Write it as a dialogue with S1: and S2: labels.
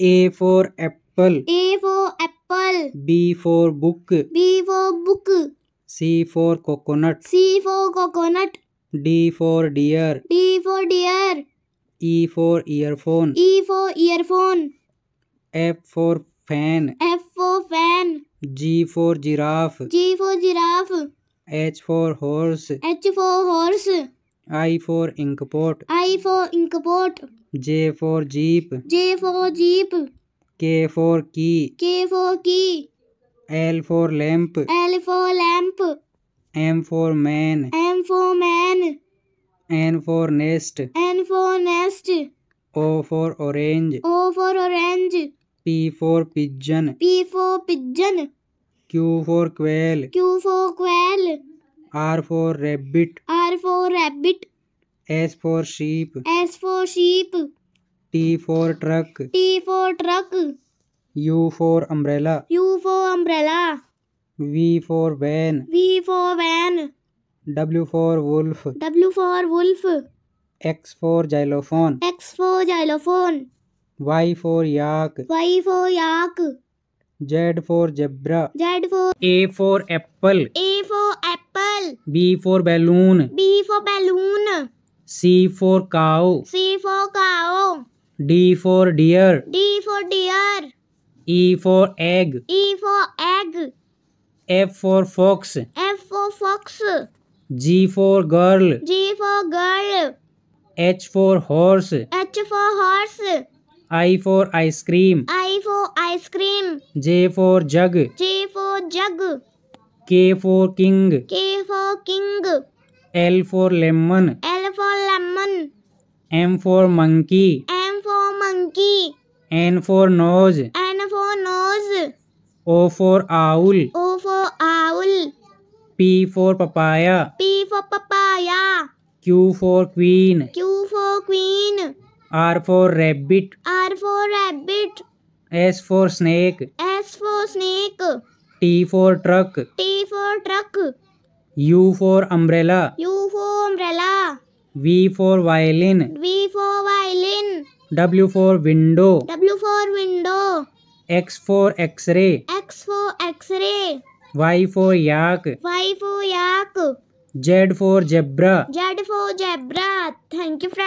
S1: A for apple.
S2: A for apple.
S1: B for book.
S2: B for book.
S1: C for coconut.
S2: C for coconut.
S1: D for deer.
S2: D for deer.
S1: E for earphone.
S2: E for earphone.
S1: F for fan.
S2: F for fan.
S1: G for giraffe.
S2: G for giraffe.
S1: H for horse.
S2: H for horse.
S1: I for inkpot.
S2: I for inkpot.
S1: J for Jeep.
S2: J for Jeep.
S1: K for Key.
S2: K for Key.
S1: L for Lamp. L
S2: for Lamp.
S1: M for Man.
S2: M for Man.
S1: N for Nest.
S2: N for Nest.
S1: O for Orange.
S2: O for Orange.
S1: P for Pigeon.
S2: P for Pigeon.
S1: Q for Quail.
S2: Q for Quail.
S1: R for Rabbit.
S2: R for Rabbit.
S1: S for sheep.
S2: S for sheep.
S1: T for truck.
S2: T for truck.
S1: U for umbrella.
S2: U for umbrella.
S1: V for van.
S2: V for van.
S1: W for wolf.
S2: W for wolf.
S1: X for xylophone.
S2: X for xylophone.
S1: Y for yak.
S2: Y for yak.
S1: Z for zebra. Z for A for apple.
S2: A for apple.
S1: B for balloon.
S2: B for balloon.
S1: C for cow. C
S2: for cow.
S1: D for deer.
S2: D for deer.
S1: E for egg.
S2: E for egg.
S1: F for fox.
S2: F for fox.
S1: G for girl.
S2: G for girl.
S1: H for horse.
S2: H for horse.
S1: I for ice cream.
S2: I for ice cream.
S1: J for jug.
S2: J for jug.
S1: K for king.
S2: K for king.
S1: L for lemon.
S2: L for lemon.
S1: M for monkey.
S2: M for monkey.
S1: N for nose.
S2: N for nose.
S1: O for owl.
S2: O for owl.
S1: P for papaya.
S2: P for papaya.
S1: Q for queen.
S2: Q for queen.
S1: R for rabbit.
S2: R for rabbit.
S1: S for snake.
S2: S for snake.
S1: T for truck.
S2: T for truck.
S1: U for umbrella.
S2: U for umbrella.
S1: V for violin.
S2: V for violin.
S1: W for window.
S2: W for window.
S1: X for X-ray.
S2: X for X-ray.
S1: Y for yak.
S2: Y for yak.
S1: Z for zebra.
S2: Z for zebra. Thank you, friend.